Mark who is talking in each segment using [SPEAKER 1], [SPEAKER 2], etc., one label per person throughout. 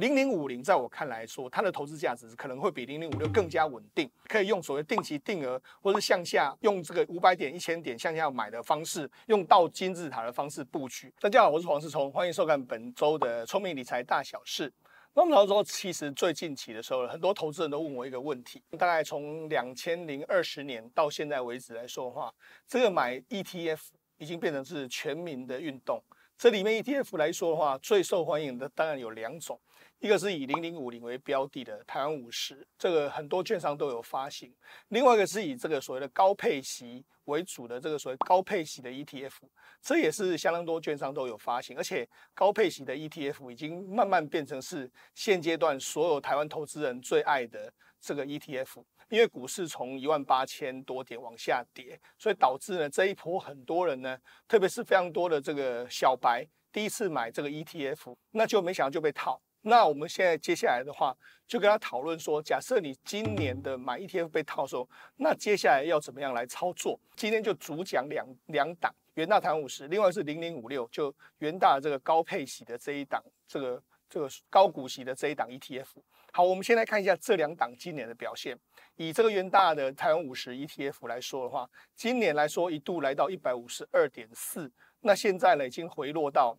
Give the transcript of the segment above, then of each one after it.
[SPEAKER 1] 零零五零，在我看来说，它的投资价值可能会比零零五六更加稳定，可以用所谓定期定额，或是向下用这个五百点、一千点向下买的方式，用到金字塔的方式布局。大家好，我是黄世聪，欢迎收看本周的聪明理财大小事。那我们来说，其实最近期的时候，很多投资人都问我一个问题，大概从两千零二十年到现在为止来说的话，这个买 ETF。已经变成是全民的运动。这里面 ETF 来说的话，最受欢迎的当然有两种，一个是以零零五零为标的的台湾五十，这个很多券商都有发行；，另外一个是以这个所谓的高配息为主的这个所谓高配息的 ETF，这也是相当多券商都有发行，而且高配息的 ETF 已经慢慢变成是现阶段所有台湾投资人最爱的。这个 ETF，因为股市从一万八千多点往下跌，所以导致呢这一波很多人呢，特别是非常多的这个小白，第一次买这个 ETF，那就没想到就被套。那我们现在接下来的话，就跟他讨论说，假设你今年的买 ETF 被套的时候，那接下来要怎么样来操作？今天就主讲两两档，元大台湾五十，另外是零零五六，就元大这个高配息的这一档，这个这个高股息的这一档 ETF。好，我们先来看一下这两档今年的表现。以这个元大的台湾五十 ETF 来说的话，今年来说一度来到一百五十二点四，那现在呢，已经回落到。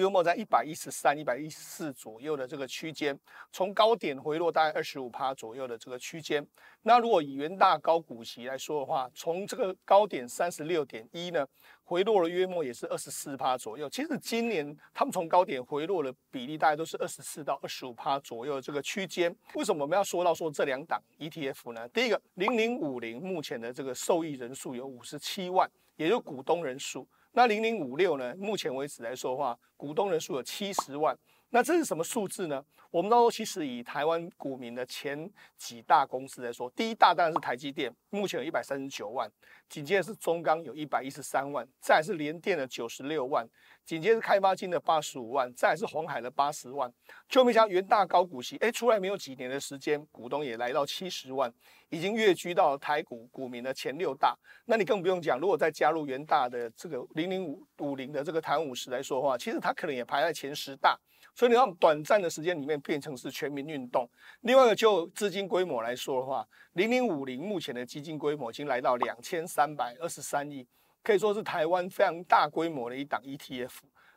[SPEAKER 1] 约莫在一百一十三、一百一十四左右的这个区间，从高点回落大概二十五趴左右的这个区间。那如果以元大高股息来说的话，从这个高点三十六点一呢，回落了约莫也是二十四趴左右。其实今年他们从高点回落的比例，大概都是二十四到二十五趴左右这个区间。为什么我们要说到说这两档 ETF 呢？第一个零零五零目前的这个受益人数有五十七万，也就是股东人数。那零零五六呢？目前为止来说话，股东人数有七十万。那这是什么数字呢？我们都其实以台湾股民的前几大公司来说，第一大当然是台积电，目前有一百三十九万；紧接着是中钢，有一百一十三万；再是联电的九十六万；紧接着是开发金的八十五万；再是红海的八十万。就没想到元大高股息，哎，出来没有几年的时间，股东也来到七十万，已经跃居到台股股民的前六大。那你更不用讲，如果再加入元大的这个零零五五零的这个台五十来说话，其实它可能也排在前十大。所以，你让短暂的时间里面变成是全民运动。另外一个，就资金规模来说的话，零零五零目前的基金规模已经来到两千三百二十三亿，可以说是台湾非常大规模的一档 ETF。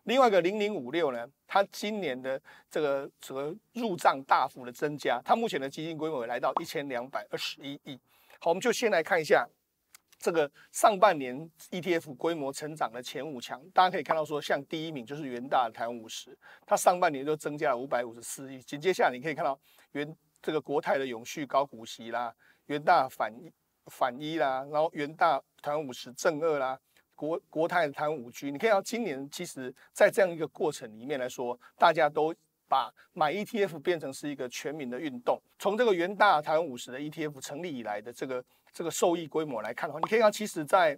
[SPEAKER 1] 另外一个零零五六呢，它今年的这个个入账大幅的增加，它目前的基金规模来到一千两百二十一亿。好，我们就先来看一下。这个上半年 ETF 规模成长的前五强，大家可以看到，说像第一名就是元大台湾五十，它上半年就增加了五百五十四亿。紧接下你可以看到，元这个国泰的永续高股息啦，元大反反一啦，然后元大台湾五十正二啦，国国泰的台湾五 G，你可以看到今年其实在这样一个过程里面来说，大家都把买 ETF 变成是一个全民的运动。从这个元大台湾五十的 ETF 成立以来的这个。这个受益规模来看的话，你可以看，其实，在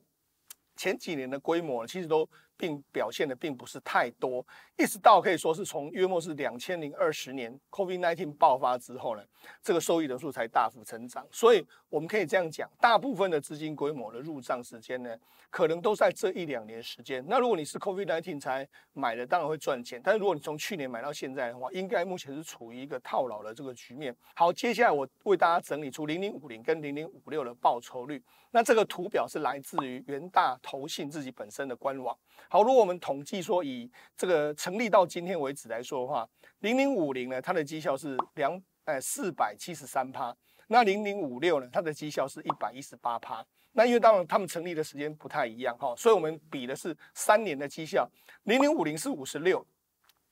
[SPEAKER 1] 前几年的规模，其实都。并表现的并不是太多，一直到可以说是从约莫是两千零二十年 COVID-19 爆发之后呢，这个受益人数才大幅成长。所以我们可以这样讲，大部分的资金规模的入账时间呢，可能都在这一两年时间。那如果你是 COVID-19 才买的，当然会赚钱。但是如果你从去年买到现在的话，应该目前是处于一个套牢的这个局面。好，接下来我为大家整理出零零五零跟零零五六的报酬率。那这个图表是来自于元大投信自己本身的官网。好，如果我们统计说以这个成立到今天为止来说的话，零零五零呢，它的绩效是两，呃四百七十三趴；那零零五六呢，它的绩效是一百一十八趴。那因为当然他们成立的时间不太一样哈，所以我们比的是三年的绩效，零零五零是五十六。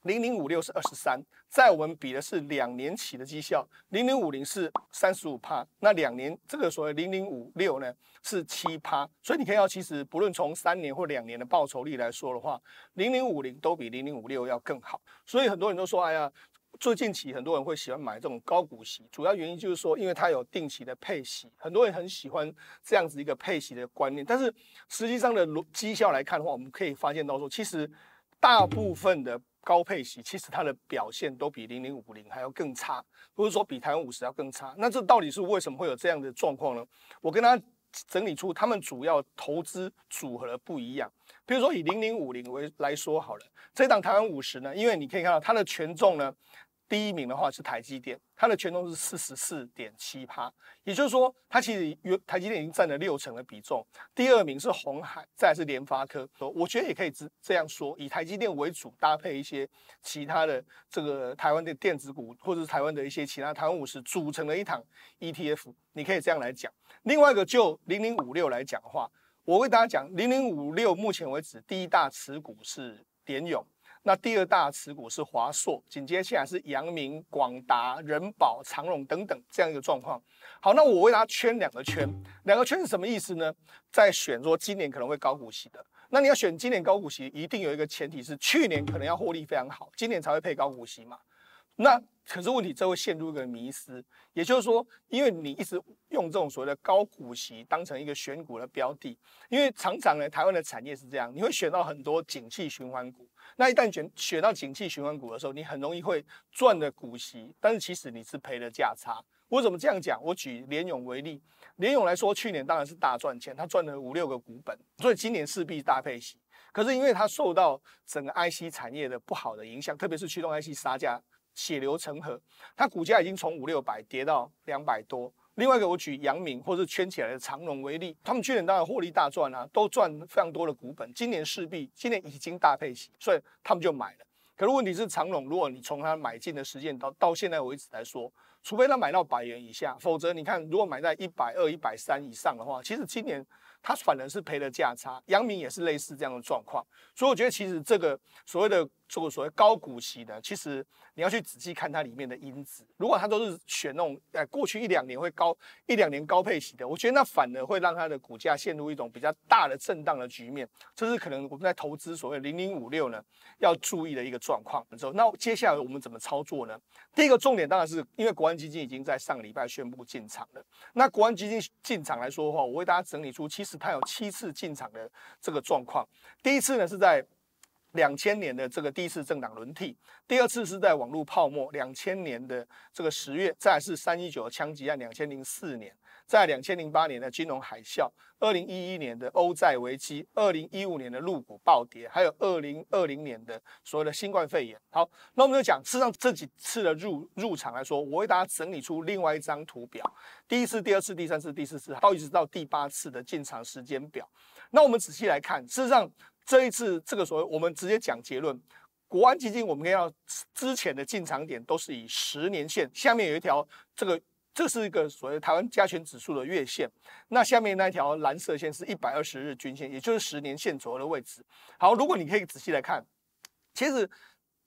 [SPEAKER 1] 零零五六是二十三，在我们比的是两年期的绩效，零零五零是三十五趴，那两年这个所谓零零五六呢是七趴，所以你可以要其实不论从三年或两年的报酬率来说的话，零零五零都比零零五六要更好。所以很多人都说，哎呀，最近期很多人会喜欢买这种高股息，主要原因就是说，因为它有定期的配息，很多人很喜欢这样子一个配息的观念。但是实际上的绩效来看的话，我们可以发现到说，其实大部分的。高配息其实它的表现都比零零五零还要更差，不是说比台湾五十要更差。那这到底是为什么会有这样的状况呢？我跟他整理出他们主要投资组合的不一样。比如说以零零五零为来说好了，这档台湾五十呢，因为你可以看到它的权重呢。第一名的话是台积电，它的权重是四十四点七趴，也就是说，它其实有台积电已经占了六成的比重。第二名是红海，再是联发科。我觉得也可以这这样说，以台积电为主，搭配一些其他的这个台湾的电子股，或者是台湾的一些其他台湾五十组成了一档 ETF，你可以这样来讲。另外一个就零零五六来讲话，我为大家讲零零五六，目前为止第一大持股是联咏。那第二大持股是华硕，紧接下来是阳明、广达、人保、长荣等等这样一个状况。好，那我为大家圈两个圈，两个圈是什么意思呢？在选说今年可能会高股息的，那你要选今年高股息，一定有一个前提是去年可能要获利非常好，今年才会配高股息嘛。那可是问题，这会陷入一个迷失。也就是说，因为你一直用这种所谓的高股息当成一个选股的标的，因为常常呢，台湾的产业是这样，你会选到很多景气循环股。那一旦选选到景气循环股的时候，你很容易会赚的股息，但是其实你是赔了价差。我怎么这样讲？我举联勇为例，联勇来说，去年当然是大赚钱，他赚了五六个股本，所以今年势必大配息。可是因为他受到整个 IC 产业的不好的影响，特别是驱动 IC 杀价。血流成河，它股价已经从五六百跌到两百多。另外一个，我举阳明或者圈起来的长隆为例，他们去年当然获利大赚啊，都赚非常多的股本。今年势必，今年已经大配息，所以他们就买了。可是问题是，长隆如果你从它买进的时间到到现在为止来说，除非它买到百元以下，否则你看，如果买在一百二、一百三以上的话，其实今年。它反而是赔了价差，阳明也是类似这样的状况，所以我觉得其实这个所谓的这个所谓高股息呢，其实你要去仔细看它里面的因子。如果它都是选那种呃过去一两年会高一两年高配息的，我觉得那反而会让它的股价陷入一种比较大的震荡的局面。这是可能我们在投资所谓零零五六呢要注意的一个状况。之后那接下来我们怎么操作呢？第一个重点当然是因为国安基金已经在上个礼拜宣布进场了。那国安基金进场来说的话，我为大家整理出其实。是它有七次进场的这个状况，第一次呢是在两千年的这个第一次政党轮替，第二次是在网络泡沫两千年的这个十月，再是三一九枪击案两千零四年。在两千零八年的金融海啸，二零一一年的欧债危机，二零一五年的入股暴跌，还有二零二零年的所谓的新冠肺炎。好，那我们就讲，事实上这几次的入入场来说，我为大家整理出另外一张图表，第一次、第二次、第三次、第四次，到一直到第八次的进场时间表。那我们仔细来看，事实上这一次这个所谓，我们直接讲结论，国安基金我们看要之前的进场点都是以十年线下面有一条这个。这是一个所谓台湾加权指数的月线，那下面那一条蓝色线是一百二十日均线，也就是十年线左右的位置。好，如果你可以仔细来看，其实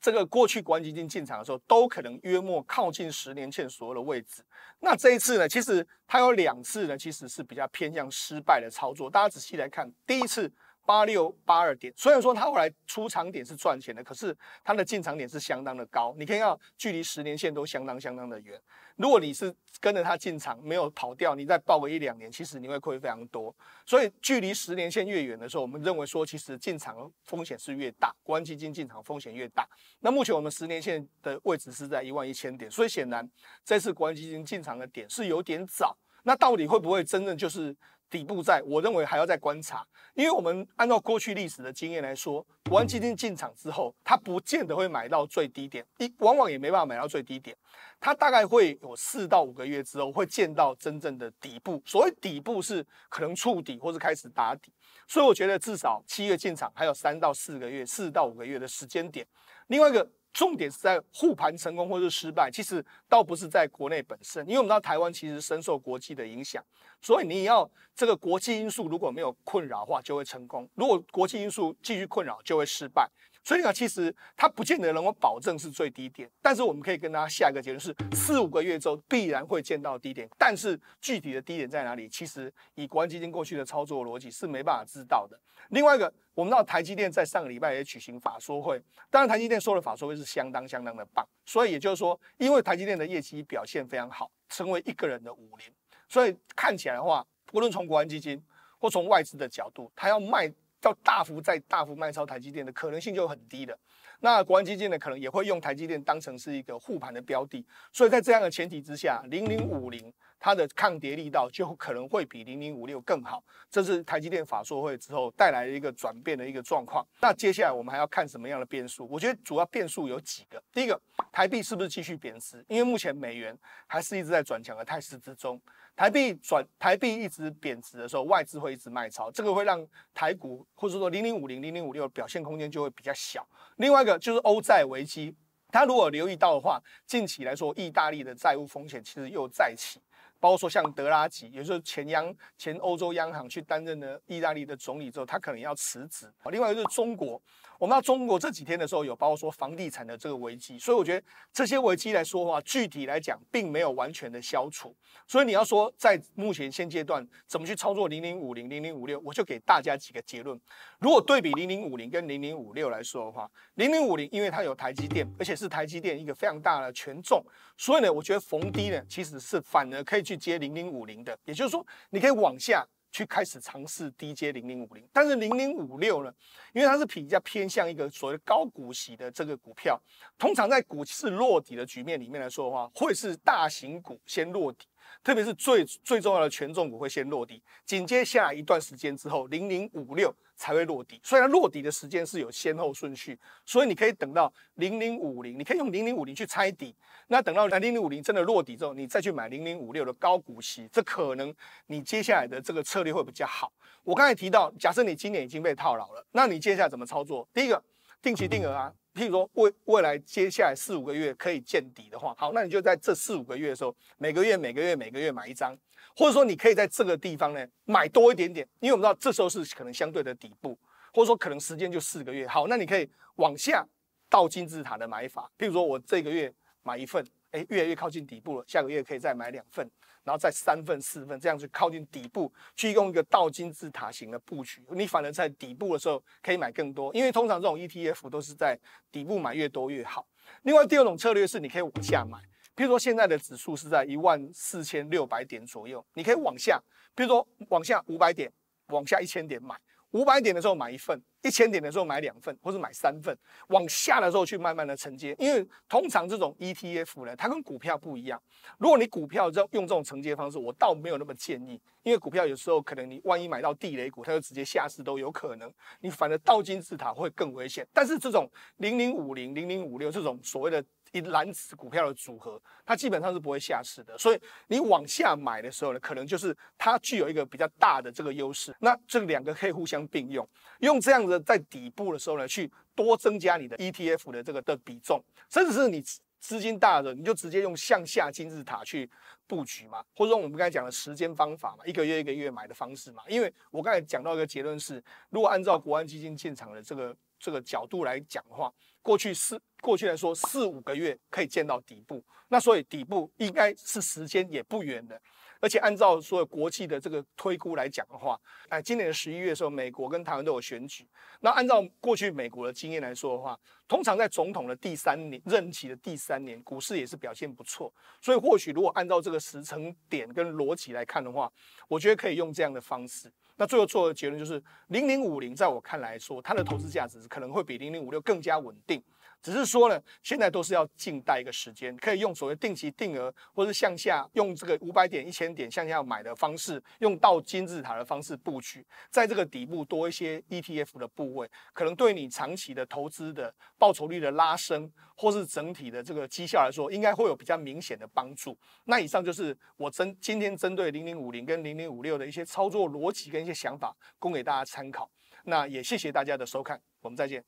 [SPEAKER 1] 这个过去国安基金进场的时候，都可能约莫靠近十年线左右的位置。那这一次呢，其实它有两次呢，其实是比较偏向失败的操作。大家仔细来看，第一次。八六八二点，虽然说它后来出场点是赚钱的，可是它的进场点是相当的高。你可看，看距离十年线都相当相当的远。如果你是跟着它进场，没有跑掉，你再报个一两年，其实你会亏非常多。所以距离十年线越远的时候，我们认为说，其实进场风险是越大，国安基金进场风险越大。那目前我们十年线的位置是在一万一千点，所以显然这次国安基金进场的点是有点早。那到底会不会真正就是？底部在，我认为还要再观察，因为我们按照过去历史的经验来说，国安基金进场之后，它不见得会买到最低点，一往往也没办法买到最低点，它大概会有四到五个月之后会见到真正的底部，所谓底部是可能触底或是开始打底，所以我觉得至少七月进场还有三到四个月，四到五个月的时间点，另外一个。重点是在护盘成功或是失败，其实倒不是在国内本身，因为我们知道台湾其实深受国际的影响，所以你要这个国际因素如果没有困扰的话，就会成功；如果国际因素继续困扰，就会失败。所以呢，其实它不见得能够保证是最低点，但是我们可以跟大家下一个结论是，四五个月之后必然会见到低点，但是具体的低点在哪里，其实以国安基金过去的操作逻辑是没办法知道的。另外一个，我们知道台积电在上个礼拜也举行法说会，当然台积电说的法说会是相当相当的棒，所以也就是说，因为台积电的业绩表现非常好，成为一个人的武林，所以看起来的话，无论从国安基金或从外资的角度，它要卖。要大幅再大幅卖超台积电的可能性就很低了。那国安基金呢，可能也会用台积电当成是一个护盘的标的，所以在这样的前提之下，零零五零。它的抗跌力道就可能会比零零五六更好，这是台积电法说会之后带来的一个转变的一个状况。那接下来我们还要看什么样的变数？我觉得主要变数有几个。第一个，台币是不是继续贬值？因为目前美元还是一直在转强的态势之中，台币转台币一直贬值的时候，外资会一直卖超，这个会让台股或者说零零五零、零零五六表现空间就会比较小。另外一个就是欧债危机，他如果留意到的话，近期来说，意大利的债务风险其实又再起。包括说像德拉吉，也就是前央前欧洲央行去担任了意大利的总理之后，他可能要辞职。另外一个是中国。我们到中国这几天的时候，有包括说房地产的这个危机，所以我觉得这些危机来说的话，具体来讲并没有完全的消除。所以你要说在目前现阶段怎么去操作零零五零、零零五六，我就给大家几个结论。如果对比零零五零跟零零五六来说的话，零零五零因为它有台积电，而且是台积电一个非常大的权重，所以呢，我觉得逢低呢其实是反而可以去接零零五零的，也就是说你可以往下。去开始尝试 DJ 零零五零，但是零零五六呢？因为它是比较偏向一个所谓高股息的这个股票，通常在股市落底的局面里面来说的话，会是大型股先落底，特别是最最重要的权重股会先落底，紧接下一段时间之后，零零五六。才会落地，虽然落底的时间是有先后顺序，所以你可以等到零零五零，你可以用零零五零去猜底，那等到零零五零真的落底之后，你再去买零零五六的高股息，这可能你接下来的这个策略会比较好。我刚才提到，假设你今年已经被套牢了，那你接下来怎么操作？第一个定期定额啊，譬如说未未来接下来四五个月可以见底的话，好，那你就在这四五个月的时候，每个月每个月每个月买一张。或者说你可以在这个地方呢买多一点点，因为我们知道这时候是可能相对的底部，或者说可能时间就四个月。好，那你可以往下倒金字塔的买法，譬如说我这个月买一份，哎，越来越靠近底部了，下个月可以再买两份，然后再三份、四份，这样去靠近底部，去用一个倒金字塔型的布局，你反而在底部的时候可以买更多，因为通常这种 ETF 都是在底部买越多越好。另外第二种策略是你可以往下买。譬如说，现在的指数是在一万四千六百点左右，你可以往下，比如说往下五百点，往下一千点买，五百点的时候买一份，一千点的时候买两份，或者买三份，往下的时候去慢慢的承接，因为通常这种 ETF 呢，它跟股票不一样。如果你股票用这种承接方式，我倒没有那么建议，因为股票有时候可能你万一买到地雷股，它就直接下市都有可能，你反而倒金字塔会更危险。但是这种零零五零、零零五六这种所谓的。一篮子股票的组合，它基本上是不会下市的，所以你往下买的时候呢，可能就是它具有一个比较大的这个优势。那这两个可以互相并用，用这样子在底部的时候呢，去多增加你的 ETF 的这个的比重，甚至是你资金大的，你就直接用向下金字塔去布局嘛，或者我们刚才讲的时间方法嘛，一个月一个月买的方式嘛。因为我刚才讲到一个结论是，如果按照国安基金进场的这个这个角度来讲的话。过去四过去来说四五个月可以见到底部，那所以底部应该是时间也不远的，而且按照所有国际的这个推估来讲的话，哎，今年的十一月时候，美国跟台湾都有选举，那按照过去美国的经验来说的话，通常在总统的第三年任期的第三年，股市也是表现不错，所以或许如果按照这个时程点跟逻辑来看的话，我觉得可以用这样的方式。那最后做的结论就是，零零五零，在我看来说，它的投资价值可能会比零零五六更加稳定。只是说呢，现在都是要静待一个时间，可以用所谓定期定额，或是向下用这个五百点、一千点向下买的方式，用到金字塔的方式布局，在这个底部多一些 ETF 的部位，可能对你长期的投资的报酬率的拉升，或是整体的这个绩效来说，应该会有比较明显的帮助。那以上就是我针今天针对零零五零跟零零五六的一些操作逻辑跟一些想法，供给大家参考。那也谢谢大家的收看，我们再见。